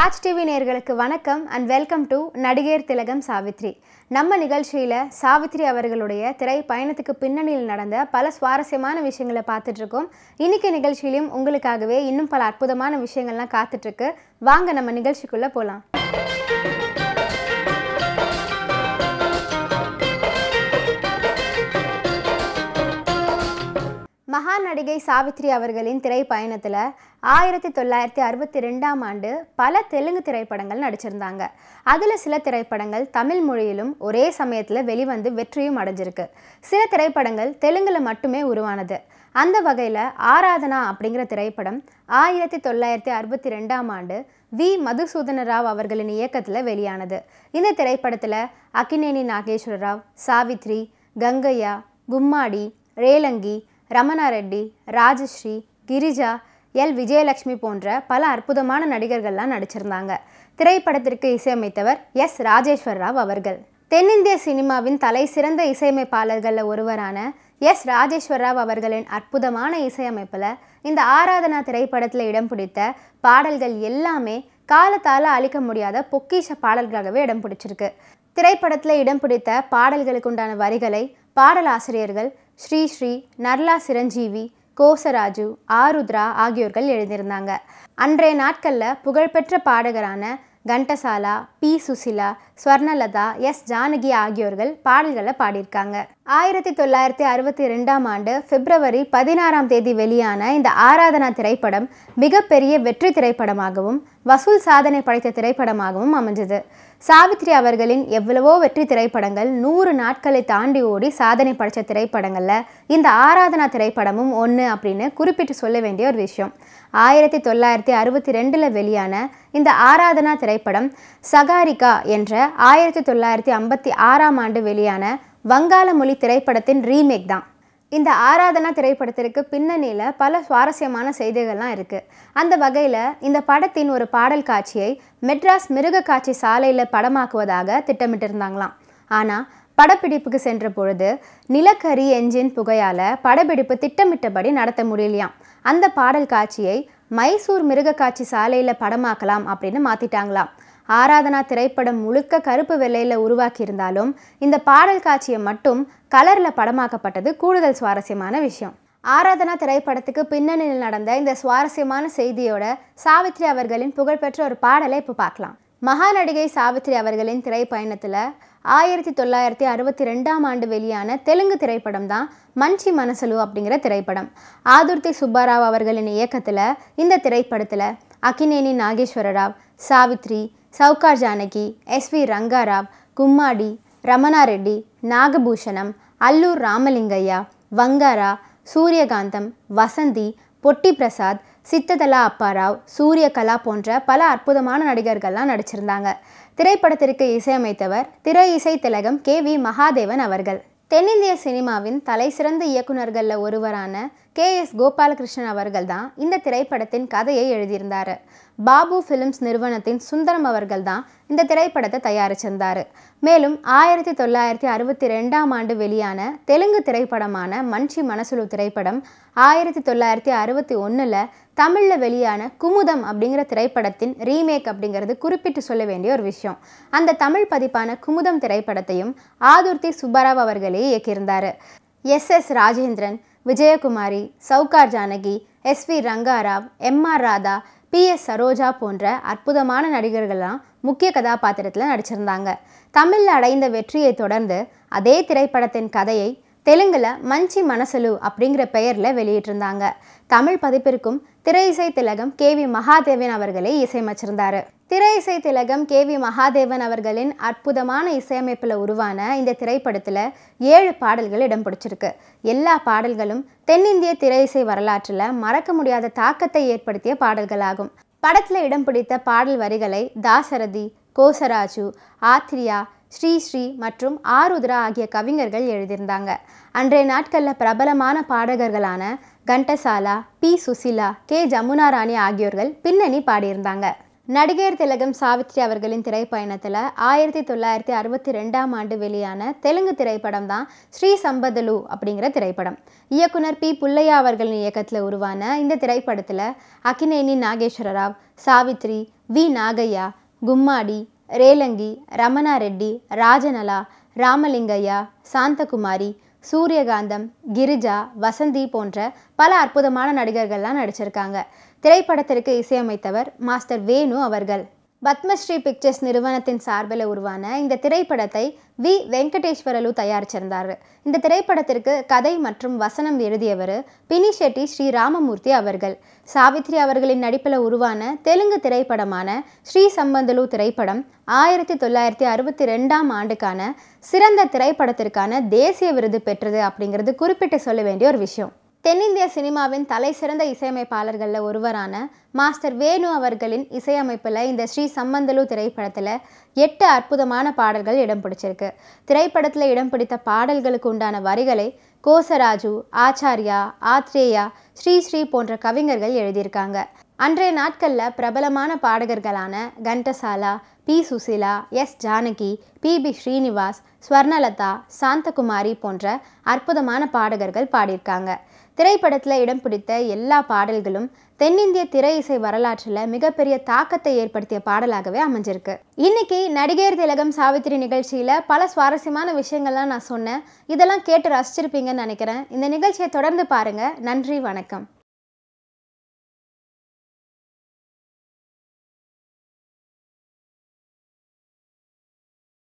Raj TV நேர்களுக்கு வணக்கம் and welcome to நடிகர் திலகம் சாவித்ரி நம்ம நிகழ்ச்சியில் சாவித்ரி அவர்களுடைய திரை பயணத்துக்கு பின்னணியில் நடந்த பல சுவாரஸ்யமான விஷயங்களை பார்த்துட்ருக்கோம் இன்றைக்கி நிகழ்ச்சியிலும் உங்களுக்காகவே இன்னும் பல அற்புதமான விஷயங்கள்லாம் காத்துட்ருக்கு வாங்க நம்ம நிகழ்ச்சிக்குள்ளே போகலாம் மகா நடிகை சாவித்ரி அவர்களின் திரை பயணத்தில் ஆயிரத்தி தொள்ளாயிரத்தி அறுபத்தி ரெண்டாம் ஆண்டு பல தெலுங்கு திரைப்படங்கள் நடிச்சிருந்தாங்க அதில் சில திரைப்படங்கள் தமிழ் மொழியிலும் ஒரே சமயத்தில் வெளிவந்து வெற்றியும் அடைஞ்சிருக்கு சில திரைப்படங்கள் தெலுங்கில் மட்டுமே உருவானது அந்த வகையில் ஆராதனா அப்படிங்கிற திரைப்படம் ஆயிரத்தி தொள்ளாயிரத்தி அறுபத்தி ரெண்டாம் ஆண்டு வி மதுசூதன ராவ் அவர்களின் இயக்கத்தில் வெளியானது இந்த திரைப்படத்தில் அக்கினேனி நாகேஸ்வர ராவ் சாவித்ரி கங்கையா கும்மாடி ரேலங்கி ரமணா ரெட்டி ராஜஸ்ரீ கிரிஜா எல் விஜயலட்சுமி போன்ற பல அற்புதமான நடிகர்கள்லாம் நடிச்சிருந்தாங்க திரைப்படத்திற்கு இசையமைத்தவர் எஸ் ராஜேஸ்வர் ராவ் அவர்கள் தென்னிந்திய சினிமாவின் தலை சிறந்த இசையமைப்பாளர்களில் ஒருவரான எஸ் ராஜேஸ்வர் ராவ் அவர்களின் அற்புதமான இசையமைப்பில் இந்த ஆராதனா திரைப்படத்தில் இடம் பிடித்த பாடல்கள் எல்லாமே காலத்தால் அழிக்க முடியாத பொக்கிஷ பாடல்களாகவே இடம் பிடிச்சிருக்கு திரைப்படத்தில் இடம் பிடித்த பாடல்களுக்குண்டான வரிகளை பாடலாசிரியர்கள் ஸ்ரீ ஸ்ரீ நர்லா சிரஞ்சீவி கோசராஜு ஆருத்ரா ஆகியோர்கள் எழுதியிருந்தாங்க அன்றைய நாட்களில் புகழ்பெற்ற பாடகரான கண்டசாலா பி சுசிலா ஸ்வர்ணலதா எஸ் ஜானகி ஆகியோர்கள் பாடல்களை பாடியிருக்காங்க ஆயிரத்தி தொள்ளாயிரத்தி அறுபத்தி ரெண்டாம் ஆண்டு பிப்ரவரி பதினாறாம் தேதி வெளியான இந்த ஆராதனா திரைப்படம் மிகப்பெரிய வெற்றி திரைப்படமாகவும் வசூல் சாதனை படைத்த திரைப்படமாகவும் அமைஞ்சது சாவித்ரி அவர்களின் எவ்வளவோ வெற்றி திரைப்படங்கள் நூறு நாட்களை தாண்டி ஓடி சாதனை படைத்த திரைப்படங்களில் இந்த ஆராதனா திரைப்படமும் ஒன்று அப்படின்னு குறிப்பிட்டு சொல்ல வேண்டிய ஒரு விஷயம் ஆயிரத்தி தொள்ளாயிரத்தி அறுபத்தி ரெண்டில் வெளியான இந்த ஆராதனா திரைப்படம் சகாரிகா என்ற ஆயிரத்தி தொள்ளாயிரத்தி ஐம்பத்தி ஆறாம் ஆண்டு வெளியான வங்காள மொழி திரைப்படத்தின் ரீமேக் தான் இந்த ஆராதனா திரைப்படத்திற்கு பின்னணியில் பல சுவாரஸ்யமான செய்திகள்லாம் இருக்குது அந்த வகையில் இந்த படத்தின் ஒரு பாடல் காட்சியை மெட்ராஸ் மிருக காட்சி சாலையில் படமாக்குவதாக திட்டமிட்டிருந்தாங்களாம் ஆனால் படப்பிடிப்புக்கு சென்ற பொழுது நிலக்கரி என்ஜின் புகையால் படப்பிடிப்பு திட்டமிட்டபடி நடத்த முடியலையாம் அந்த பாடல் காட்சியை மைசூர் மிருக காட்சி சாலையில் படமாக்கலாம் அப்படின்னு மாற்றிட்டாங்களாம் ஆராதனா திரைப்படம் முழுக்க கருப்பு வெள்ளையில் உருவாக்கியிருந்தாலும் இந்த பாடல் காட்சியை மட்டும் கலரில் படமாக்கப்பட்டது கூடுதல் சுவாரஸ்யமான விஷயம் ஆராதனா திரைப்படத்துக்கு பின்னணியில் நடந்த இந்த சுவாரஸ்யமான செய்தியோட சாவித்ரி அவர்களின் புகழ்பெற்ற ஒரு பாடலை இப்போ பார்க்கலாம் மகா நடிகை சாவித்ரி அவர்களின் திரைப்பயணத்தில் ஆயிரத்தி தொள்ளாயிரத்தி அறுபத்தி ரெண்டாம் ஆண்டு வெளியான தெலுங்கு திரைப்படம் தான் மன்சி மனசலு அப்படிங்கிற திரைப்படம் ஆதுர்த்தி சுப்பாராவ் அவர்களின் இயக்கத்தில் இந்த திரைப்படத்தில் அக்கினேனி நாகேஸ்வர ராவ் சாவித்ரி சவுகார் ஜானகி எஸ் வி ரங்காராவ் கும்மாடி ரமணாரெட்டி நாகபூஷணம் அல்லூர் ராமலிங்கையா வங்காரா சூரியகாந்தம் வசந்தி பொட்டி பிரசாத் சித்ததலா அப்பாராவ் சூரியகலா போன்ற பல அற்புதமான நடிகர்கள்லாம் நடிச்சிருந்தாங்க திரைப்படத்திற்கு இசையமைத்தவர் திரை இசை திலகம் கே வி மகாதேவன் அவர்கள் தென்னிந்திய சினிமாவின் தலைசிறந்த இயக்குநர்களில் ஒருவரான கே எஸ் கோபாலகிருஷ்ணன் அவர்கள் தான் இந்த திரைப்படத்தின் கதையை எழுதியிருந்தார் பாபு ஃபிலிம்ஸ் நிறுவனத்தின் சுந்தரம் அவர்கள் தான் இந்த திரைப்படத்தை தயாரிச்சிருந்தார் மேலும் ஆயிரத்தி தொள்ளாயிரத்தி அறுபத்தி ரெண்டாம் ஆண்டு வெளியான தெலுங்கு திரைப்படமான மன்ஷி மனசுலு திரைப்படம் ஆயிரத்தி தொள்ளாயிரத்தி அறுபத்தி ஒன்றில் தமிழில் வெளியான குமுதம் அப்படிங்கிற திரைப்படத்தின் ரீமேக் அப்படிங்கிறது குறிப்பிட்டு சொல்ல வேண்டிய ஒரு விஷயம் அந்த தமிழ் பதிப்பான குமுதம் திரைப்படத்தையும் ஆதுர்த்தி சுப்பராவ் அவர்களே இயக்கியிருந்தார் S S Rajendran Vijayakumari Sowcar Janaki S V Rangarao M R Radha P S Saroja போன்ற அற்புதமான நடிகர்கள்லாம் முக்கிய கதாபாத்திரத்தில் நடிச்சிருந்தாங்க தமிழில் அடைந்த வெற்றியை தொடர்ந்து அதே திரைப்படத்தின் கதையை தெலுங்கில் மஞ்சி மனசலு அப்படிங்கிற பெயரில் வெளியிட்டிருந்தாங்க தமிழ் பதிப்பிற்கும் திரை இசை திலகம் கே வி மகாதேவன் அவர்களே இசையமைச்சிருந்தார் திரை இசை திலகம் கே வி மகாதேவன் அவர்களின் அற்புதமான இசையமைப்பில் உருவான இந்த திரைப்படத்தில் ஏழு பாடல்கள் இடம் பிடிச்சிருக்கு எல்லா பாடல்களும் தென்னிந்திய திரை இசை வரலாற்றில் மறக்க முடியாத தாக்கத்தை ஏற்படுத்திய பாடல்களாகும் படத்தில் இடம் பிடித்த பாடல் வரிகளை தாசரதி கோசராஜு ஆத்ரியா ஸ்ரீ ஸ்ரீ மற்றும் ஆருத்ரா ஆகிய கவிஞர்கள் எழுதியிருந்தாங்க அன்றைய நாட்களில் பிரபலமான பாடகர்களான கண்டசாலா பி சுசிலா கே ஜமுனா ராணி ஆகியோர்கள் பின்னணி பாடியிருந்தாங்க நடிகர் திலகம் சாவித்ரி அவர்களின் திரைப்பயணத்தில் ஆயிரத்தி தொள்ளாயிரத்தி அறுபத்தி ரெண்டாம் ஆண்டு வெளியான தெலுங்கு திரைப்படம் தான் ஸ்ரீ சம்பதலு அப்படிங்கிற திரைப்படம் இயக்குனர் பி புல்லையா அவர்களின் இயக்கத்தில் உருவான இந்த திரைப்படத்தில் அகினேனி நாகேஸ்வர ராவ் சாவித்ரி வி நாகையா கும்மாடி ரேலங்கி ரமணா ரெட்டி ராஜநலா ராமலிங்கையா சாந்தகுமாரி சூரியகாந்தம் கிரிஜா வசந்தி போன்ற பல அற்புதமான நடிகர்கள்லாம் நடிச்சிருக்காங்க திரைப்படத்திற்கு இசையமைத்தவர் மாஸ்டர் வேணு அவர்கள் பத்மஸ்ரீ பிக்சர்ஸ் நிறுவனத்தின் சார்பில் உருவான இந்த திரைப்படத்தை வி வெங்கடேஸ்வரலு தயாரிச்சிருந்தார் இந்த திரைப்படத்திற்கு கதை மற்றும் வசனம் எழுதியவர் பினி ஷெட்டி ஸ்ரீ ராமமூர்த்தி அவர்கள் சாவித்ரி அவர்களின் நடிப்பில் உருவான தெலுங்கு திரைப்படமான ஸ்ரீ சம்பந்தலு திரைப்படம் ஆயிரத்தி தொள்ளாயிரத்தி அறுபத்தி ரெண்டாம் ஆண்டுக்கான சிறந்த திரைப்படத்திற்கான தேசிய விருது பெற்றது அப்படிங்கிறது குறிப்பிட்டு சொல்ல வேண்டிய ஒரு விஷயம் தென்னிந்திய சினிமாவின் தலை சிறந்த இசையமைப்பாளர்களில் ஒருவரான மாஸ்டர் வேணு அவர்களின் இசையமைப்பில் இந்த ஸ்ரீ சம்பந்தலு திரைப்படத்தில் எட்டு அற்புதமான பாடல்கள் இடம் பிடிச்சிருக்கு திரைப்படத்தில் இடம் பிடித்த பாடல்களுக்கு உண்டான வரிகளை கோசராஜு ஆச்சாரியா ஆத்ரேயா ஸ்ரீ ஸ்ரீ போன்ற கவிஞர்கள் எழுதியிருக்காங்க அன்றைய நாட்களில் பிரபலமான பாடகர்களான Ghantasala P Susheela S Janaki P B Srinivas Swarnalatha Santhakumari போன்ற அற்புதமான பாடகர்கள் பாடியிருக்காங்க திரைப்படத்தில் இடம் பிடித்த எல்லா பாடல்களும் தென்னிந்திய திரை இசை வரலாற்றில் மிகப்பெரிய தாக்கத்தை ஏற்படுத்திய பாடலாகவே அமைஞ்சிருக்கு இன்னைக்கு நடிகர் திலகம் சாவித்திரி நிகழ்ச்சியில் பல சுவாரஸ்யமான விஷயங்கள்லாம் நான் சொன்னேன் இதெல்லாம் கேட்டு ரசிச்சிருப்பீங்கன்னு நினைக்கிறேன் இந்த நிகழ்ச்சியை தொடர்ந்து பாருங்கள் நன்றி வணக்கம்